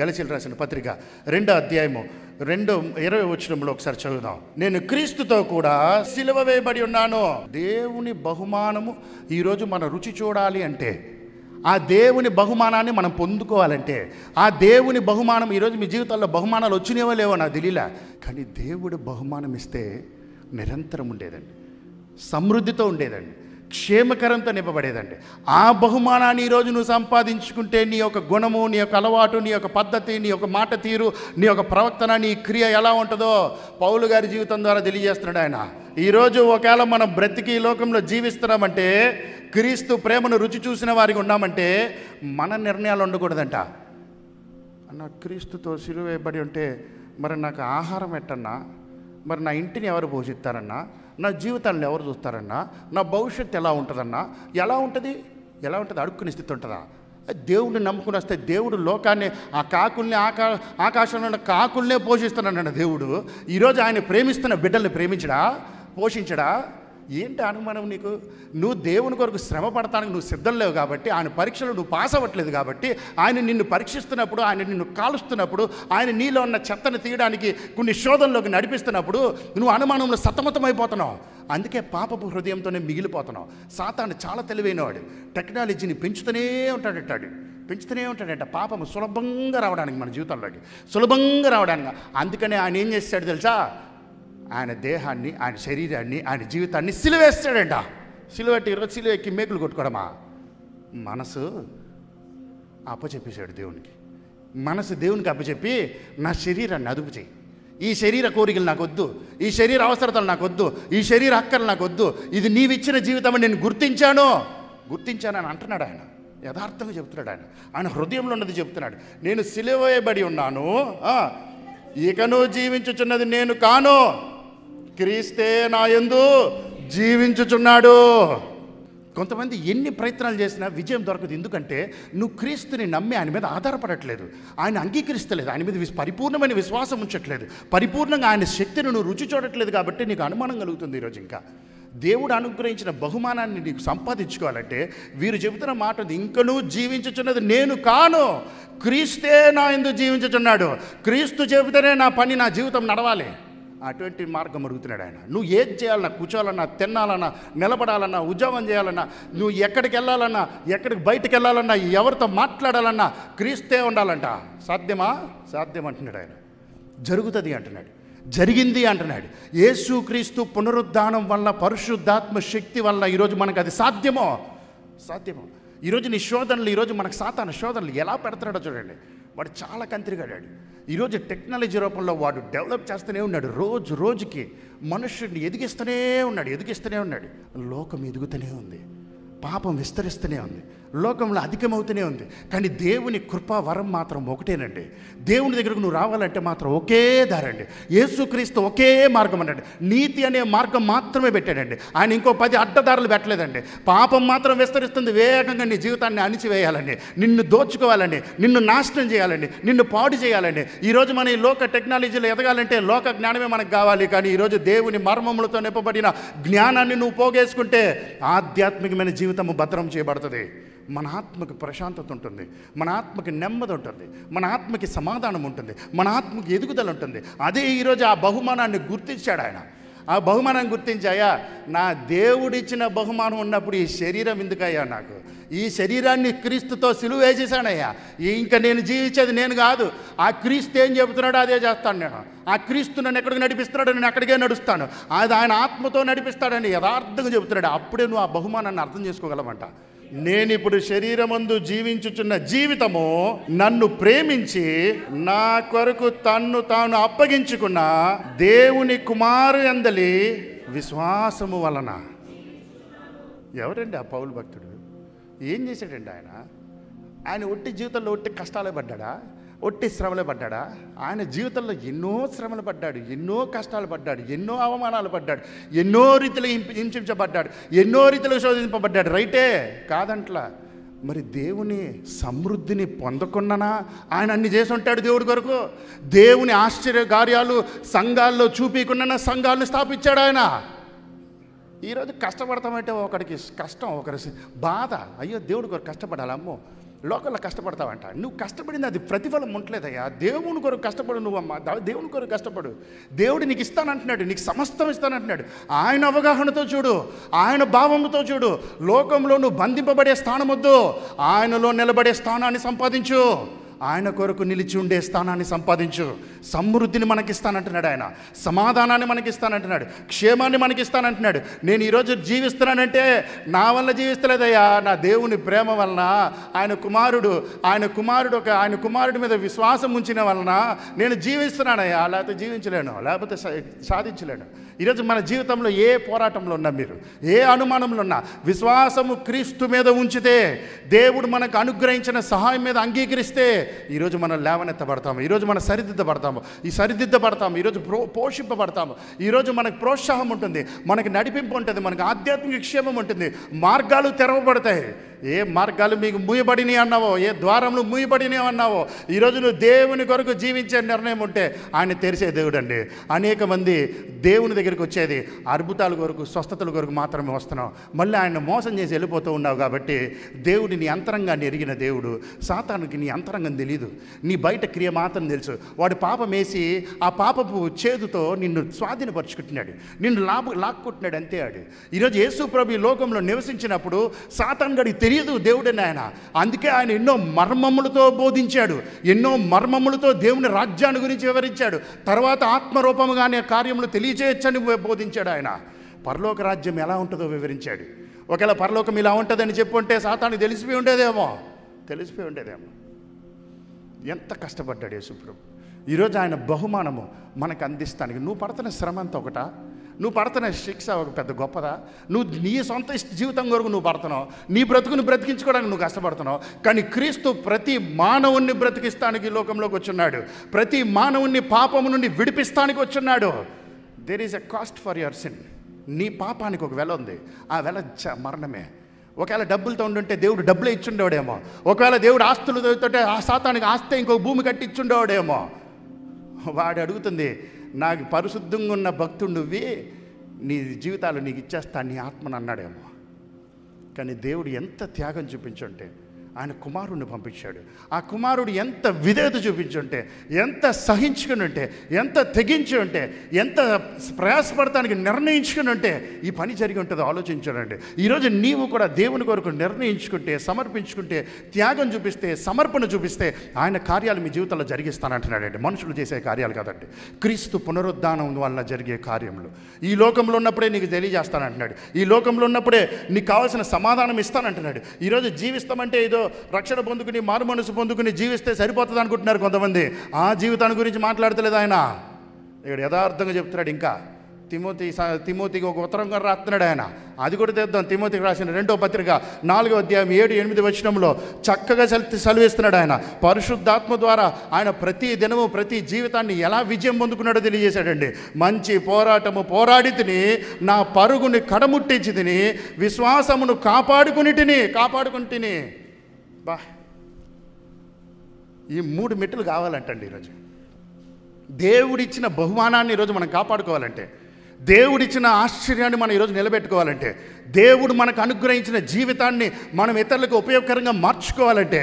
గలసీలు రాసిన పత్రిక రెండో అధ్యాయము రెండు ఇరవై వచ్చినంలో ఒకసారి చదువుదాం నేను క్రీస్తుతో కూడా సిలువ వేయబడి ఉన్నాను దేవుని బహుమానము ఈరోజు మన రుచి చూడాలి అంటే ఆ దేవుని బహుమానాన్ని మనం పొందుకోవాలంటే ఆ దేవుని బహుమానం ఈరోజు మీ జీవితాల్లో బహుమానాలు వచ్చినేవో లేవో నాకు తెలియలే కానీ దేవుడు బహుమానం ఇస్తే నిరంతరం ఉండేదండి సమృద్ధితో ఉండేదండి క్షేమకరంతో నింపబడేదండి ఆ బహుమానాన్ని ఈరోజు నువ్వు సంపాదించుకుంటే నీ యొక్క గుణము నీ యొక్క అలవాటు నీ యొక్క పద్ధతి నీ యొక్క మాట తీరు నీ యొక్క ప్రవర్తన నీ క్రియ ఎలా ఉంటుందో పౌలు గారి జీవితం ద్వారా తెలియజేస్తున్నాడు ఆయన ఈరోజు ఒకవేళ మనం బ్రతికి ఈ లోకంలో జీవిస్తున్నామంటే క్రీస్తు ప్రేమను రుచి చూసిన వారికి ఉన్నామంటే మన నిర్ణయాలు ఉండకూడదంట అన్న క్రీస్తుతో సిలువేయబడి ఉంటే మరి నాకు ఆహారం ఎట్టన్నా మరి నా ఇంటిని ఎవరు పోషిస్తారన్నా నా జీవితాన్ని ఎవరు చూస్తారన్నా నా భవిష్యత్తు ఎలా ఉంటుందన్నా ఎలా ఉంటుంది ఎలా ఉంటుంది అడుక్కునే స్థితి ఉంటుందా దేవుడిని నమ్ముకుని వస్తే దేవుడు లోకాన్ని ఆ కాకుల్ని ఆకా ఆకాశంలో ఉన్న కాకుల్నే పోషిస్తున్నాడు దేవుడు ఈరోజు ఆయన ప్రేమిస్తున్న బిడ్డల్ని ప్రేమించడా పోషించడా ఏంటి అనుమానం నీకు నువ్వు దేవుని కొరకు శ్రమ పడతానికి నువ్వు సిద్ధం లేవు కాబట్టి ఆయన పరీక్షలు నువ్వు పాస్ అవ్వట్లేదు కాబట్టి ఆయన నిన్ను పరీక్షిస్తున్నప్పుడు ఆయన నిన్ను కాలుస్తున్నప్పుడు ఆయన నీలో ఉన్న చెత్తను తీయడానికి కొన్ని శోధనలోకి నడిపిస్తున్నప్పుడు నువ్వు అనుమానంలో సతమతమైపోతున్నావు అందుకే పాపపు హృదయంతోనే మిగిలిపోతున్నావు సాతాను చాలా తెలివైనవాడు టెక్నాలజీని పెంచుతూనే ఉంటాడటాడు పెంచుతూనే ఉంటాడంట పాపము సులభంగా రావడానికి మన జీవితంలోకి సులభంగా రావడానికి అందుకనే ఆయన ఏం చేస్తాడు తెలుసా ఆయన దేహాన్ని ఆయన శరీరాన్ని ఆయన జీవితాన్ని సిలువేస్తాడంట సిలువెట్టి ఇరవై సిలువ ఎక్కి మేకులు కొట్టుకోవడమా మనసు అప్పచెప్పేశాడు దేవునికి మనసు దేవునికి అప్పచెప్పి నా శరీరాన్ని అదుపు చేయి ఈ శరీర కోరికలు నాకు వద్దు ఈ శరీర అవసరతలు నాకు వద్దు ఈ శరీర హక్కలు నాకు వద్దు ఇది నీవిచ్చిన జీవితం నేను గుర్తించాను గుర్తించానని అంటున్నాడు ఆయన యథార్థంగా చెప్తున్నాడు ఆయన ఆయన హృదయంలో ఉన్నది చెప్తున్నాడు నేను సిలువేయబడి ఉన్నాను ఇకను జీవించుచున్నది నేను కాను క్రీస్తే నా ఎందు జీవించుచున్నాడు కొంతమంది ఎన్ని ప్రయత్నాలు చేసినా విజయం దొరకదు ఎందుకంటే నువ్వు క్రీస్తుని నమ్మి ఆయన మీద ఆధారపడట్లేదు ఆయన అంగీకరిస్తలేదు ఆయన మీద పరిపూర్ణమైన విశ్వాసం ఉంచట్లేదు పరిపూర్ణంగా ఆయన శక్తిని నువ్వు రుచి చూడట్లేదు కాబట్టి నీకు అనుమానం కలుగుతుంది ఈరోజు ఇంకా దేవుడు అనుగ్రహించిన బహుమానాన్ని నీకు సంపాదించుకోవాలంటే వీరు చెబుతున్న మాట నువ్వు జీవించుచున్నది నేను కాను క్రీస్తే నా ఎందుకు జీవించుచున్నాడు క్రీస్తు చెబితేనే నా పని నా జీవితం నడవాలి అటువంటి మార్గం అడుగుతున్నాడు ఆయన నువ్వు ఏది చేయాలన్నా కూర్చోవాలన్నా తినాలన్నా నిలబడాలన్నా ఉద్యోగం చేయాలన్నా నువ్వు ఎక్కడికి వెళ్ళాలన్నా ఎక్కడికి బయటకు వెళ్ళాలన్నా ఎవరితో మాట్లాడాలన్నా క్రీస్తే ఉండాలంట సాధ్యమా సాధ్యం అంటున్నాడు ఆయన జరుగుతుంది అంటున్నాడు జరిగింది అంటున్నాడు క్రీస్తు పునరుద్ధానం వల్ల పరిశుద్ధాత్మ శక్తి వల్ల ఈరోజు మనకు అది సాధ్యమో సాధ్యమో ఈరోజు నీ శోధనలు ఈరోజు మనకు సాతాన శోధనలు ఎలా పెడతాడో చూడండి వాడు చాలా కంత్రిగాడాడు ఈరోజు టెక్నాలజీ రూపంలో వాడు డెవలప్ చేస్తూనే ఉన్నాడు రోజు రోజుకి మనుషుడిని ఎదిగిస్తూనే ఉన్నాడు ఎదిగిస్తూనే ఉన్నాడు లోకం ఎదుగుతూనే ఉంది పాపం విస్తరిస్తూనే ఉంది లోకంలో అధికమవుతూనే ఉంది కానీ దేవుని కృపా వరం మాత్రం ఒకటేనండి దేవుని దగ్గరకు నువ్వు రావాలంటే మాత్రం ఒకే దారండి యేసుక్రీస్తు ఒకే మార్గం అనండి నీతి అనే మార్గం మాత్రమే పెట్టాడండి ఆయన ఇంకో పది అడ్డదారులు పెట్టలేదండి పాపం మాత్రం విస్తరిస్తుంది వేగంగా నీ జీవితాన్ని అణిచివేయాలండి నిన్ను దోచుకోవాలండి నిన్ను నాశనం చేయాలండి నిన్ను పాడు చేయాలండి ఈరోజు మన ఈ లోక టెక్నాలజీలో ఎదగాలంటే లోక జ్ఞానమే మనకు కావాలి కానీ ఈరోజు దేవుని మర్మములతో నింపబడిన జ్ఞానాన్ని నువ్వు పోగేసుకుంటే ఆధ్యాత్మికమైన జీవితము భద్రం చేయబడుతుంది మన ఆత్మకి ప్రశాంతత ఉంటుంది మన ఆత్మకి నెమ్మది ఉంటుంది మన ఆత్మకి సమాధానం ఉంటుంది మన ఆత్మకి ఎదుగుదల ఉంటుంది అదే ఈరోజు ఆ బహుమానాన్ని గుర్తించాడు ఆయన ఆ బహుమానం గుర్తించాయా నా దేవుడిచ్చిన బహుమానం ఉన్నప్పుడు ఈ శరీరం ఎందుకయ్యా నాకు ఈ శరీరాన్ని క్రీస్తుతో సిలువ వేసేసానయ్యా ఇంకా నేను జీవించేది నేను కాదు ఆ క్రీస్తు ఏం చెబుతున్నాడో అదే చేస్తాను నేను ఆ క్రీస్తు నన్ను ఎక్కడికి నడిపిస్తున్నాడో నేను అక్కడికే నడుస్తాను అది ఆయన ఆత్మతో నడిపిస్తాడని యథార్థంగా చెబుతున్నాడు అప్పుడే నువ్వు ఆ బహుమానాన్ని అర్థం చేసుకోగలమంట నేను ఇప్పుడు శరీరమందు జీవించుచున్న జీవితము నన్ను ప్రేమించి నా కొరకు తన్ను తాను అప్పగించుకున్న దేవుని కుమారు ఎందలి విశ్వాసము వలన ఎవరండి ఆ పౌరు భక్తుడు ఏం చేశాడండి ఆయన ఆయన ఒట్టి జీవితంలో ఒట్టి కష్టాలే పడ్డా ఒట్టి శ్రమలు పడ్డాడా ఆయన జీవితంలో ఎన్నో శ్రమలు పడ్డాడు ఎన్నో కష్టాలు పడ్డాడు ఎన్నో అవమానాలు పడ్డాడు ఎన్నో రీతిలో హింసించబడ్డాడు ఎన్నో రీతిలో శోధింపబడ్డాడు రైటే కాదంట్లా మరి దేవుని సమృద్ధిని పొందకుండానా ఆయన అన్ని చేసి ఉంటాడు దేవుడి కొరకు దేవుని ఆశ్చర్య కార్యాలు సంఘాల్లో చూపించకుండా సంఘాలను స్థాపించాడు ఆయన ఈరోజు కష్టపడతామంటే ఒకరికి కష్టం ఒకరి బాధ అయ్యో దేవుడి కొరకు కష్టపడాలమ్మో లోకల్లో కష్టపడతావంట నువ్వు కష్టపడింది అది ప్రతిఫలం ఉండలేదయ్యా దేవుని కొరకు కష్టపడు నువ్వమ్మా దేవుని కొరకు కష్టపడు దేవుడు నీకు ఇస్తానంటున్నాడు నీకు సమస్తం ఇస్తానంటున్నాడు ఆయన అవగాహనతో చూడు ఆయన భావంతో చూడు లోకంలో నువ్వు బంధింపబడే స్థానం వద్దు ఆయనలో నిలబడే స్థానాన్ని సంపాదించు ఆయన కొరకు నిలిచి ఉండే స్థానాన్ని సంపాదించు సమృద్ధిని మనకిస్తానంటున్నాడు ఆయన సమాధానాన్ని మనకిస్తానంటున్నాడు క్షేమాన్ని మనకిస్తానంటున్నాడు నేను ఈరోజు జీవిస్తున్నానంటే నా వల్ల జీవిస్తలేదయ్యా నా దేవుని ప్రేమ వలన ఆయన కుమారుడు ఆయన కుమారుడు ఒక ఆయన కుమారుడి మీద విశ్వాసం ఉంచిన వలన నేను జీవిస్తున్నానయ్యా లేకపోతే జీవించలేను లేకపోతే సాధించలేను ఈరోజు మన జీవితంలో ఏ పోరాటంలో ఉన్నా మీరు ఏ అనుమానంలో ఉన్నా విశ్వాసము క్రీస్తు మీద ఉంచితే దేవుడు మనకు అనుగ్రహించిన సహాయం మీద అంగీకరిస్తే ఈరోజు మనం లేవనెత్తబడతాము ఈరోజు మనం సరిదిద్దబడతాము ఈ సరిదిద్దబడతాము ఈరోజు ప్రో పోషింపబడతాము ఈరోజు మనకు ప్రోత్సాహం ఉంటుంది మనకి నడిపింపు ఉంటుంది మనకు ఆధ్యాత్మిక క్షేమం ఉంటుంది మార్గాలు తెరవబడతాయి ఏ మార్గాలు మీకు మూయబడినవి అన్నావో ఏ ద్వారంలో మూయబడినవి అన్నావో ఈరోజు నువ్వు దేవుని కొరకు జీవించే నిర్ణయం ఉంటే ఆయన తెరిచే దేవుడు అండి అనేక మంది దేవుని దగ్గరికి వచ్చేది అద్భుతాల కొరకు స్వస్థతల కొరకు మాత్రమే వస్తున్నావు మళ్ళీ ఆయన మోసం చేసి వెళ్ళిపోతూ ఉన్నావు కాబట్టి దేవుడి నీ అంతరంగాన్ని ఎరిగిన దేవుడు సాతానికి నీ అంతరంగం తెలియదు నీ బయట క్రియ మాత్రం తెలుసు వాడు పాపం వేసి ఆ పాపపు చేదుతో నిన్ను స్వాధీనపరుచుకుంటున్నాడు నిన్ను లాభ లాక్కుంటున్నాడు అంతే ఆడు ఈరోజు యేసు ప్రభు ఈ లోకంలో నివసించినప్పుడు సాతాన్ గడి తెలియదు దేవుడని ఆయన అందుకే ఆయన ఎన్నో మర్మములతో బోధించాడు ఎన్నో మర్మములతో దేవుని రాజ్యాన్ని గురించి వివరించాడు తర్వాత ఆత్మరూపముగా అనే కార్యములు తెలియచేయచ్చని బోధించాడు ఆయన పరలోక రాజ్యం ఎలా ఉంటుందో వివరించాడు ఒకవేళ పరలోకం ఇలా ఉంటుందని చెప్పుంటే సాతానికి తెలిసిపోయి ఉండేదేమో తెలిసిపోయి ఉండేదేమో ఎంత కష్టపడ్డాడు యేసుప్రభు ఈరోజు ఆయన బహుమానము మనకు అందిస్తానికి నువ్వు పడుతున్న శ్రమ ఒకటా నువ్వు పడుతున్న శిక్ష ఒక పెద్ద గొప్పదా నువ్వు నీ సొంత జీవితం కొరకు నువ్వు పడుతున్నావు నీ బ్రతుకుని బ్రతికించుకోవడానికి నువ్వు కష్టపడుతున్నావు కానీ క్రీస్తు ప్రతి మానవుణ్ణి బ్రతికిస్తానికి లోకంలోకి వచ్చున్నాడు ప్రతి మానవుణ్ణి పాపము నుండి విడిపిస్తానికి వచ్చున్నాడు there is a cost for your sin నీ పాపానికి ఒక వెల ఉంది ఆ వెల మరణమే ఒకవేళ డబ్బులతో ఉండుంటే దేవుడు డబ్బులే ఇచ్చుండేవాడేమో ఒకవేళ దేవుడు ఆస్తులతో ఆ శాతానికి ఆస్తే ఇంకో భూమి కట్టించుండేవాడేమో వాడు అడుగుతుంది నాకు పరిశుద్ధంగా ఉన్న భక్తుడు నువ్వే నీ జీవితాలు నీకు ఇచ్చేస్తా నీ ఆత్మను అన్నాడేమో కానీ దేవుడు ఎంత త్యాగం చూపించుంటే ఆయన కుమారుడిని పంపించాడు ఆ కుమారుడు ఎంత విధేత చూపించుంటే ఎంత సహించుకుని ఉంటే ఎంత తెగించి ఉంటే ఎంత ప్రయాసపడటానికి నిర్ణయించుకుని ఉంటే ఈ పని జరిగి ఉంటుందో ఆలోచించాడండి ఈరోజు నీవు కూడా దేవుని కొరకు నిర్ణయించుకుంటే సమర్పించుకుంటే త్యాగం చూపిస్తే సమర్పణ చూపిస్తే ఆయన కార్యాలు మీ జీవితంలో జరిగిస్తానంటున్నాడండి మనుషులు చేసే కార్యాలు కాదండి క్రీస్తు పునరుద్ధానం వల్ల జరిగే కార్యములు ఈ లోకంలో ఉన్నప్పుడే నీకు తెలియజేస్తానంటున్నాడు ఈ లోకంలో ఉన్నప్పుడే నీకు కావాల్సిన సమాధానం ఇస్తానంటున్నాడు ఈరోజు జీవిస్తామంటే ఏదో రక్షణ పొందుకుని మారు మనసు పొందుకుని జీవిస్తే సరిపోతుంది అనుకుంటున్నారు కొంతమంది ఆ జీవితాన్ని గురించి మాట్లాడతలేదు ఆయన ఇక్కడ యథార్థంగా చెప్తున్నాడు ఇంకా తిమోతి తిమోతికి ఒక ఉత్తరం రాస్తున్నాడు ఆయన అది కూడా తెద్దాం తిమోతికి రాసిన రెండో పత్రిక నాలుగో అధ్యాయం ఏడు ఎనిమిది వచనంలో చక్కగా సెలవిస్తున్నాడు ఆయన పరిశుద్ధాత్మ ద్వారా ఆయన ప్రతి దినము ప్రతి జీవితాన్ని ఎలా విజయం పొందుకున్నాడో తెలియజేశాడండి మంచి పోరాటము పోరాడి తిని నా పరుగుని కడముట్టించి తిని విశ్వాసమును కాపాడుకుని తిని కాపాడుకుని తిని బా ఈ మూడు మెట్టులు కావాలంటండి ఈరోజు దేవుడిచ్చిన బహుమానాన్ని ఈరోజు మనం కాపాడుకోవాలంటే దేవుడిచ్చిన ఆశ్చర్యాన్ని మనం ఈరోజు నిలబెట్టుకోవాలంటే దేవుడు మనకు అనుగ్రహించిన జీవితాన్ని మనం ఇతరులకు ఉపయోగకరంగా మార్చుకోవాలంటే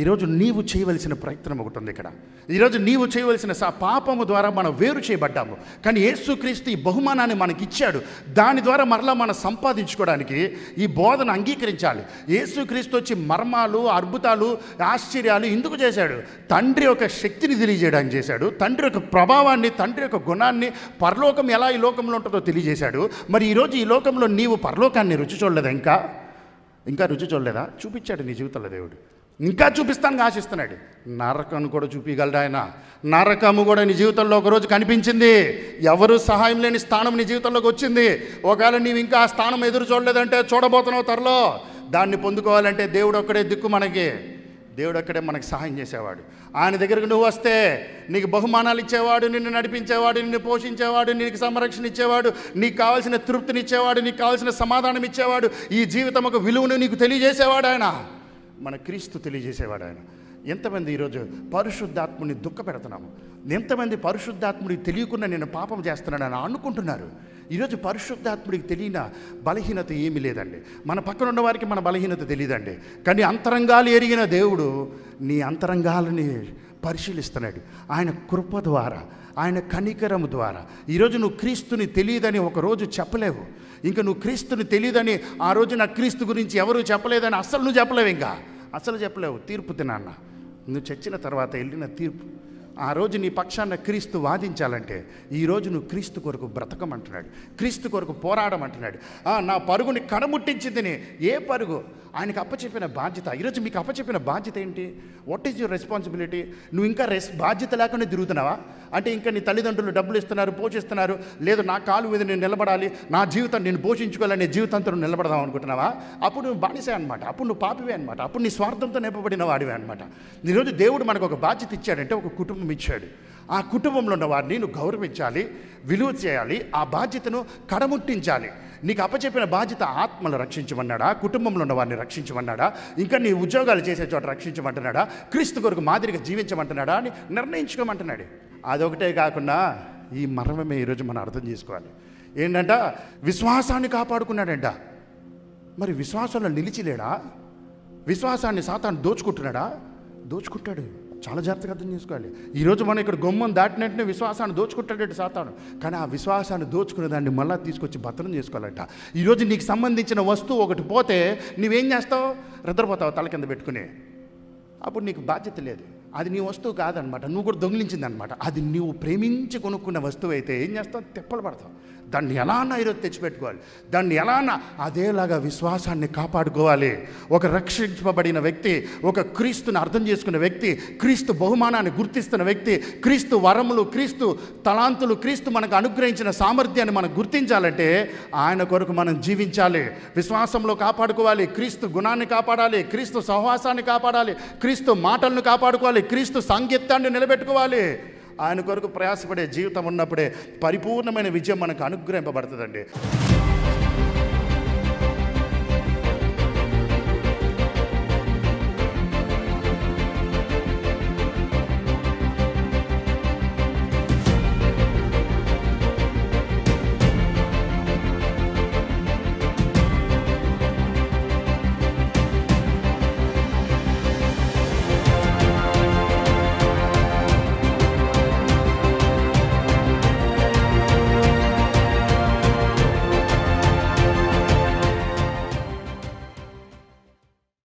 ఈరోజు నీవు చేయవలసిన ప్రయత్నం ఒకటి ఉంది ఇక్కడ ఈరోజు నీవు చేయవలసిన పాపము ద్వారా మనం వేరు చేయబడ్డాము కానీ యేసుక్రీస్తు ఈ బహుమానాన్ని మనకి ఇచ్చాడు దాని ద్వారా మరలా మనం సంపాదించుకోవడానికి ఈ బోధన అంగీకరించాలి యేసుక్రీస్తు వచ్చి మర్మాలు అద్భుతాలు ఆశ్చర్యాలు ఎందుకు చేశాడు తండ్రి యొక్క శక్తిని తెలియజేయడానికి చేశాడు తండ్రి యొక్క ప్రభావాన్ని తండ్రి యొక్క గుణాన్ని పరలోకం ఎలా ఈ లోకంలో ఉంటుందో తెలియజేశాడు మరి ఈరోజు ఈ లోకంలో నీవు పరలోకాన్ని రుచి చూడలేదా ఇంకా ఇంకా రుచి చూడలేదా చూపించాడు నీ జీవితంలో దేవుడు ఇంకా చూపిస్తానని ఆశిస్తున్నాడు నరకను కూడా చూపించగలడు ఆయన నరకము కూడా నీ జీవితంలో ఒకరోజు కనిపించింది ఎవరు సహాయం లేని స్థానం నీ జీవితంలోకి వచ్చింది ఒకవేళ నీవు ఇంకా ఆ స్థానం ఎదురు చూడలేదంటే చూడబోతున్నావు త్వరలో దాన్ని పొందుకోవాలంటే దేవుడు ఒక్కడే దిక్కు మనకి దేవుడు అక్కడే మనకి సహాయం చేసేవాడు ఆయన దగ్గరకు నువ్వు వస్తే నీకు బహుమానాలు ఇచ్చేవాడు నిన్ను నడిపించేవాడు నిన్ను పోషించేవాడు నీకు సంరక్షణ ఇచ్చేవాడు నీకు కావాల్సిన తృప్తినిచ్చేవాడు నీకు కావాల్సిన సమాధానం ఇచ్చేవాడు ఈ జీవితం ఒక విలువను నీకు తెలియజేసేవాడు ఆయన మన క్రీస్తు తెలియజేసేవాడు ఆయన ఎంతమంది ఈరోజు పరిశుద్ధాత్ముని దుఃఖ పెడుతున్నాము ఎంతమంది పరిశుద్ధాత్ముడికి తెలియకుండా నేను పాపం చేస్తున్నానని అనుకుంటున్నారు ఈరోజు పరిశుద్ధాత్ముడికి తెలియన బలహీనత ఏమీ లేదండి మన పక్కన ఉన్న వారికి మన బలహీనత తెలియదండి కానీ అంతరంగాలు ఎరిగిన దేవుడు నీ అంతరంగాలని పరిశీలిస్తున్నాడు ఆయన కృప ద్వారా ఆయన కనికరం ద్వారా ఈరోజు నువ్వు క్రీస్తుని తెలియదని ఒకరోజు చెప్పలేవు ఇంకా నువ్వు క్రీస్తుని తెలియదని ఆ రోజు నా క్రీస్తు గురించి ఎవరు చెప్పలేదని అస్సలు నువ్వు చెప్పలేవు ఇంకా అస్సలు చెప్పలేవు తీర్పు తినాన్న నువ్వు చచ్చిన తర్వాత వెళ్ళిన తీర్పు ఆ రోజు నీ పక్షాన క్రీస్తు వాదించాలంటే ఈరోజు నువ్వు క్రీస్తు కొరకు బ్రతకమంటున్నాడు క్రీస్తు కొరకు పోరాడమంటున్నాడు నా పరుగుని కనముట్టించి తిని ఏ పరుగు ఆయనకు అప్పచెప్పిన బాధ్యత ఈరోజు మీకు అప్పచెప్పిన బాధ్యత ఏంటి వాట్ ఈజ్ యువర్ రెస్పాన్సిబిలిటీ నువ్వు ఇంకా రెస్ బాధ్యత లేకుండా తిరుగుతున్నావా అంటే ఇంకా నీ తల్లిదండ్రులు డబ్బులు ఇస్తున్నారు పోషిస్తున్నారు లేదు నా కాలు మీద నేను నిలబడాలి నా జీవితం నేను పోషించుకోవాలని జీవితంతో నిలబడదాం అనుకుంటున్నావా అప్పుడు నువ్వు బానిసే అనమాట అప్పుడు నువ్వు పాపివే అనమాట అప్పుడు నీ స్వార్థంతో నింపబడిన వాడివే అనమాట ఈరోజు దేవుడు మనకు ఒక బాధ్యత ఇచ్చాడంటే ఒక కుటుంబం ఇచ్చాడు ఆ కుటుంబంలో ఉన్న వారిని నువ్వు గౌరవించాలి విలువ చేయాలి ఆ బాధ్యతను కడముట్టించాలి నీకు అప్పచెప్పిన బాధ్యత ఆత్మలు రక్షించమన్నాడా కుటుంబంలో ఉన్న వారిని రక్షించమన్నాడా ఇంకా నీ ఉద్యోగాలు చేసే చోట రక్షించమంటున్నాడా క్రీస్తు కొరకు మాదిరిగా జీవించమంటున్నాడా అని నిర్ణయించుకోమంటున్నాడు అదొకటే కాకుండా ఈ మర్మమే ఈరోజు మనం అర్థం చేసుకోవాలి ఏంటంట విశ్వాసాన్ని కాపాడుకున్నాడంట మరి విశ్వాసంలో నిలిచిలేడా విశ్వాసాన్ని సాతాను దోచుకుంటున్నాడా దోచుకుంటాడు చాలా జాగ్రత్తగా అర్థం చేసుకోవాలి ఈరోజు మనం ఇక్కడ గొమ్మను దాటినట్టునే విశ్వాసాన్ని దోచుకుంటాడట సాతాను కానీ ఆ విశ్వాసాన్ని దోచుకునే దాన్ని మళ్ళీ తీసుకొచ్చి భద్రం చేసుకోవాలంట ఈరోజు నీకు సంబంధించిన వస్తువు ఒకటి పోతే నువ్వేం చేస్తావు నిద్రపోతావు తల కింద పెట్టుకుని అప్పుడు నీకు బాధ్యత లేదు అది నీ వస్తువు కాదనమాట నువ్వు కూడా దొంగిలించిందనమాట అది నువ్వు ప్రేమించి కొనుక్కున్న వస్తువు అయితే ఏం చేస్తావు తెప్పలు పడతావు దాన్ని ఎలానా ఈరోజు తెచ్చిపెట్టుకోవాలి దాన్ని ఎలానా అదేలాగా విశ్వాసాన్ని కాపాడుకోవాలి ఒక రక్షించబడిన వ్యక్తి ఒక క్రీస్తుని అర్థం చేసుకున్న వ్యక్తి క్రీస్తు బహుమానాన్ని గుర్తిస్తున్న వ్యక్తి క్రీస్తు వరములు క్రీస్తు తలాంతులు క్రీస్తు మనకు అనుగ్రహించిన సామర్థ్యాన్ని మనం గుర్తించాలంటే ఆయన కొరకు మనం జీవించాలి విశ్వాసంలో కాపాడుకోవాలి క్రీస్తు గుణాన్ని కాపాడాలి క్రీస్తు సహవాసాన్ని కాపాడాలి క్రీస్తు మాటలను కాపాడుకోవాలి క్రీస్తు సాంగత్యాన్ని నిలబెట్టుకోవాలి ఆయన కొరకు ప్రయాసపడే జీవితం ఉన్నప్పుడే పరిపూర్ణమైన విజయం మనకు అనుగ్రహింపబడుతుందండి